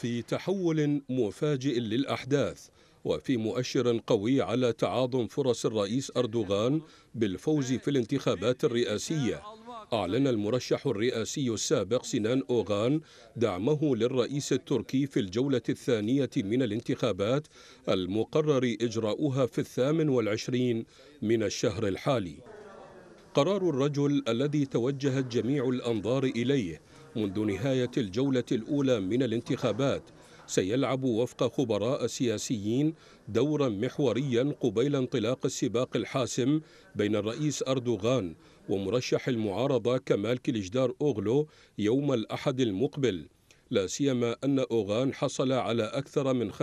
في تحول مفاجئ للأحداث وفي مؤشر قوي على تعاظم فرص الرئيس أردوغان بالفوز في الانتخابات الرئاسية أعلن المرشح الرئاسي السابق سنان أوغان دعمه للرئيس التركي في الجولة الثانية من الانتخابات المقرر إجراؤها في الثامن والعشرين من الشهر الحالي قرار الرجل الذي توجهت جميع الأنظار إليه منذ نهاية الجولة الأولى من الانتخابات سيلعب وفق خبراء سياسيين دورا محوريا قبيل انطلاق السباق الحاسم بين الرئيس أردوغان ومرشح المعارضة كمال كليجدار أوغلو يوم الأحد المقبل لا سيما أن أوغان حصل على أكثر من 5%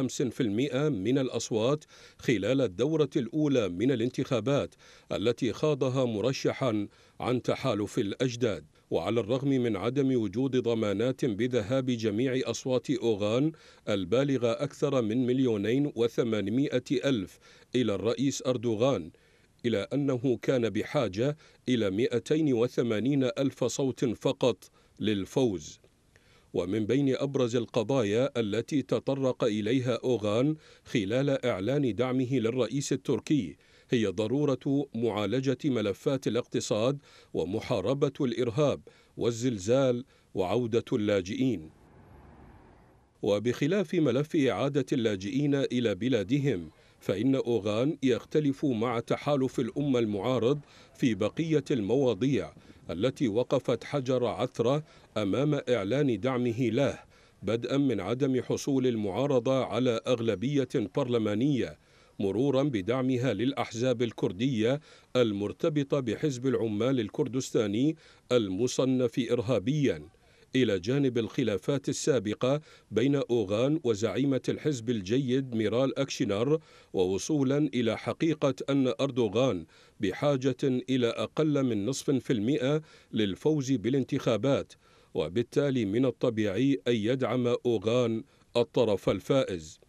من الأصوات خلال الدورة الأولى من الانتخابات التي خاضها مرشحا عن تحالف الأجداد وعلى الرغم من عدم وجود ضمانات بذهاب جميع أصوات أوغان البالغة أكثر من مليونين وثمانمائة ألف إلى الرئيس أردوغان إلى أنه كان بحاجة إلى 280 ألف صوت فقط للفوز ومن بين أبرز القضايا التي تطرق إليها أوغان خلال إعلان دعمه للرئيس التركي هي ضرورة معالجة ملفات الاقتصاد ومحاربة الإرهاب والزلزال وعودة اللاجئين وبخلاف ملف إعادة اللاجئين إلى بلادهم فإن أوغان يختلف مع تحالف الأمة المعارض في بقية المواضيع التي وقفت حجر عثرة أمام إعلان دعمه له بدءا من عدم حصول المعارضة على أغلبية برلمانية مرورا بدعمها للأحزاب الكردية المرتبطة بحزب العمال الكردستاني المصنف إرهابياً إلى جانب الخلافات السابقة بين أوغان وزعيمة الحزب الجيد ميرال اكشنر ووصولا إلى حقيقة أن أردوغان بحاجة إلى أقل من نصف في المئة للفوز بالانتخابات وبالتالي من الطبيعي أن يدعم أوغان الطرف الفائز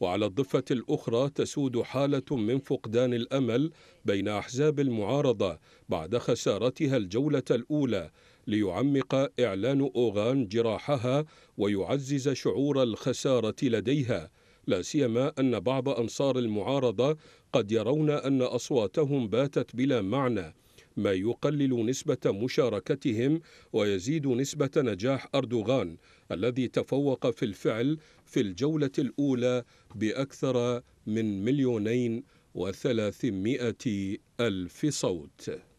وعلى الضفة الأخرى تسود حالة من فقدان الأمل بين أحزاب المعارضة بعد خسارتها الجولة الأولى ليعمق إعلان أوغان جراحها ويعزز شعور الخسارة لديها لا سيما أن بعض أنصار المعارضة قد يرون أن أصواتهم باتت بلا معنى ما يقلل نسبة مشاركتهم ويزيد نسبة نجاح أردوغان الذي تفوق في الفعل في الجولة الأولى بأكثر من مليونين وثلاثمائة ألف صوت